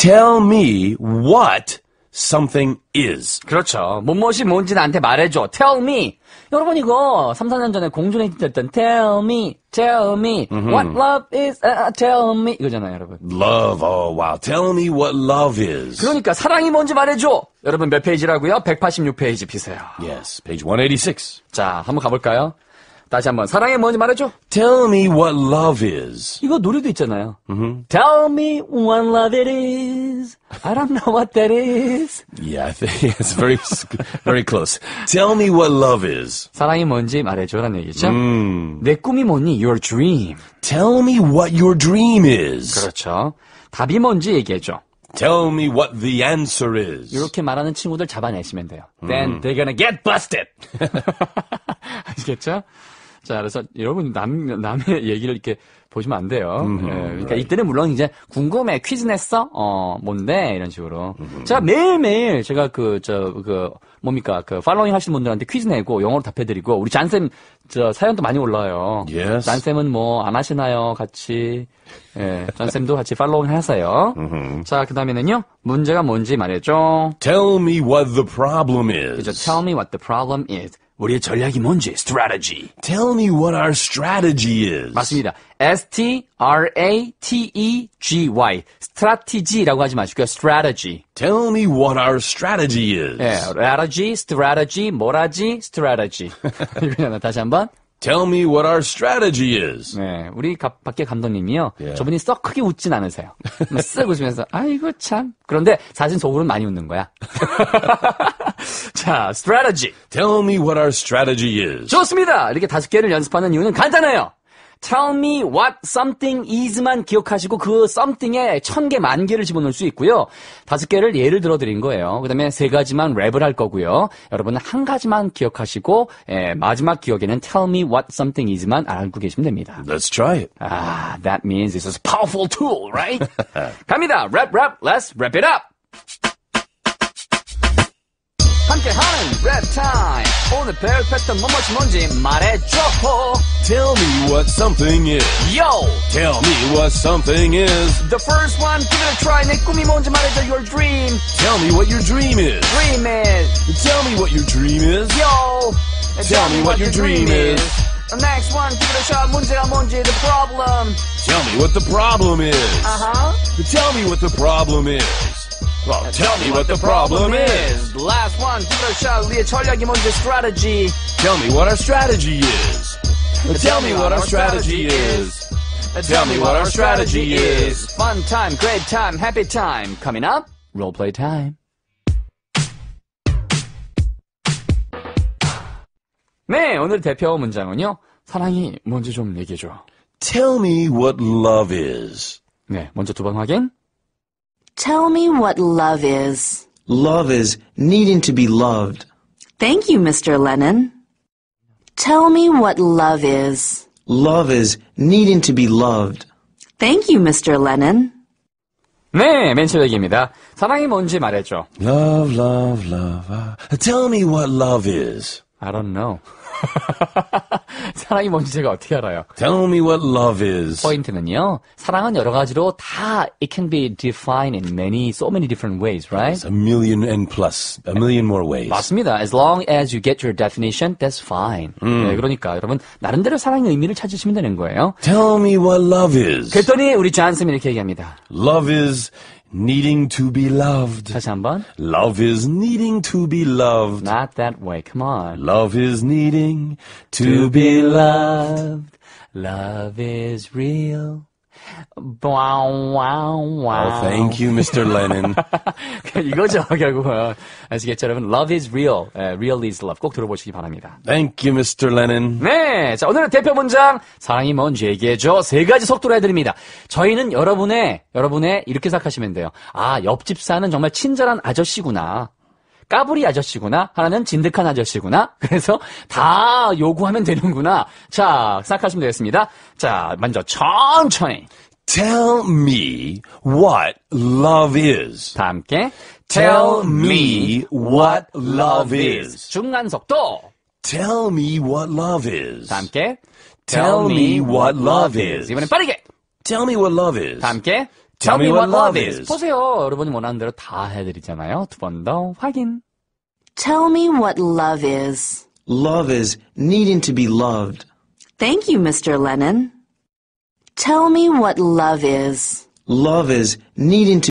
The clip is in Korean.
Tell me what something is. 그렇죠. 무엇이 뭔지 나한테 말해줘. Tell me. 여러분 이거 3, 4년 전에 공존에 히트했던 Tell me, Tell me mm-hmm. what love is. Uh, tell me 이거잖아요, 여러분. Love. Oh wow. Tell me what love is. 그러니까 사랑이 뭔지 말해줘. 여러분 몇 페이지라고요? 186페이지 피세요. Yes, page 186. 자, 한번 가볼까요? 다시 한번 사랑이 뭔지 말해줘. Tell me what love is. 이거 노래도 있잖아요. Tell me what love it is. I don't know what that is. Yeah, I think it's very very close. Tell me what love is. 사랑이 뭔지 말해줘라는 얘기죠. 내 꿈이 뭐니? Your dream. Tell me what your dream is. 그렇죠. 답이 뭔지 얘기해줘. Tell me what the answer is. 이렇게 말하는 친구들 잡아내시면 돼요. Then they're gonna get busted. 아시겠죠? 자, 그래서 여러분 남 남의 얘기를 이렇게 보시면 안 돼요. 음, 네, 그러니까 r 이때는 물론 이제 궁금해 퀴즈 냈어? 어 뭔데 이런 식으로 음, 제가 매일 매일 제가 그 저 그 뭡니까 그 팔로잉 하시는 분들한테 퀴즈 내고 영어로 답해드리고 우리 잔쌤 저 사연도 많이 올라와요. y e 잔쌤은 뭐 안 하시나요? 같이 예, 잔쌤도 같이 팔로잉 하세요. 음자 그다음에는요 문제가 뭔지 말해줘. Tell me what the problem is. 그죠? Tell me what the problem is. 우리의 전략이 뭔지 strategy. Tell me what our strategy is. 맞습니다. S T R A T E G Y strategy라고 하지 마시고요. strategy. Tell me what our strategy is. 예, strategy, strategy, 뭐라지, strategy. 이러면아 다시 한번. Tell me what our strategy is. 네, 우리 가, 밖에 감독님이요. Yeah. 저분이 썩 크게 웃진 않으세요. 쓱 웃으면서 아이고 참. 그런데 사진 속으로는 많이 웃는 거야. 자, strategy. Tell me what our strategy is. 좋습니다. 이렇게 다섯 개를 연습하는 이유는 간단해요. Tell me what something is만 기억하시고 그 something에 천 개, 만 개를 집어넣을 수 있고요. 다섯 개를 예를 들어 드린 거예요. 그 다음에 세 가지만 랩을 할 거고요. 여러분은 한 가지만 기억하시고 예, 마지막 기억에는 tell me what something is만 알고 계시면 됩니다. Let's try it. Ah, that means this is a powerful tool, right? 갑니다. Rap, rap, let's wrap it up. 함께 하는 랩 타임 오늘 배울 패턴 뭔지 말해줘 Tell me what something is Yo Tell me what something is The first one give it a try 내 꿈이 뭔지 말해줘 your dream Tell me what your dream is Dream is Tell me what your dream is Yo Tell me what your dream is The next one, give it a shot. 문제가 뭔지, the problem. Tell me what the problem is. Uh huh. Tell me what the problem is. Well, tell me what the problem is. Last one, give it a shot. Leotardiagimon's strategy. Tell me what our strategy is. Tell me what our strategy is. Tell me what our strategy is. Fun time, great time, happy time. Coming up, roleplay time. 네, 오늘 대표 문장은요. 사랑이 뭔지 좀 얘기해줘. Tell me what love is. 네, 먼저 두 번 확인. Tell me what love is. Love is needing to be loved. Thank you, Mr. Lennon. Tell me what love is. Love is needing to be loved. Thank you, Mr. Lennon. 네, 맨실렉입니다. 사랑이 뭔지 말했죠. Love, love, love. Uh, tell me what love is. I don't know. 사랑이 뭔지 제가 어떻게 알아요? Tell me what love is. 포인트는요. 사랑은 여러 가지로 다 it can be defined in many so many different ways, right? It's a million and plus, a million more ways. 맞습니다. As long as you get your definition, that's fine. 음. 네, 그러니까 여러분 나름대로 사랑의 의미를 찾으시면 되는 거예요. Tell me what love is. 그랬더니 우리 잔 쌤이 이렇게 얘기합니다. Love is needing to be loved. 다시 한번. Love is needing to be loved. Not that way. Come on. Love is needing to, to be loved. Love is real. Oh, thank you, Mr. Lennon. 이거죠, 결국은. 아시겠죠, 여러분? Love is real. 예, real is love. 꼭 들어보시기 바랍니다. Thank you, Mr. Lennon. 네. 자, 오늘은 대표 문장, 사랑이 뭔지 얘기해줘. 세 가지 속도로 해드립니다. 저희는 여러분의, 여러분의, 이렇게 생각하시면 돼요. 아, 옆집 사는 정말 친절한 아저씨구나. 까불이 아저씨구나. 하나는 진득한 아저씨구나. 그래서 다 요구하면 되는구나. 자, 생각하시면 되겠습니다. 자, 먼저 천천히. Tell me what love is. 다 함께. Tell me what love is. 중간 속도. Tell me what love is. 다 함께. Tell me what love is. 이번엔 빠르게. Tell me what love is. 다 함께. Tell me what love is. 보세요. 여러분이 원하는 대로 다 해드리잖아요. 두 번 더 확인. Tell me what love is. Love is needing to be loved. Thank you, Mr. Lennon. Tell me what love is. Love is needing to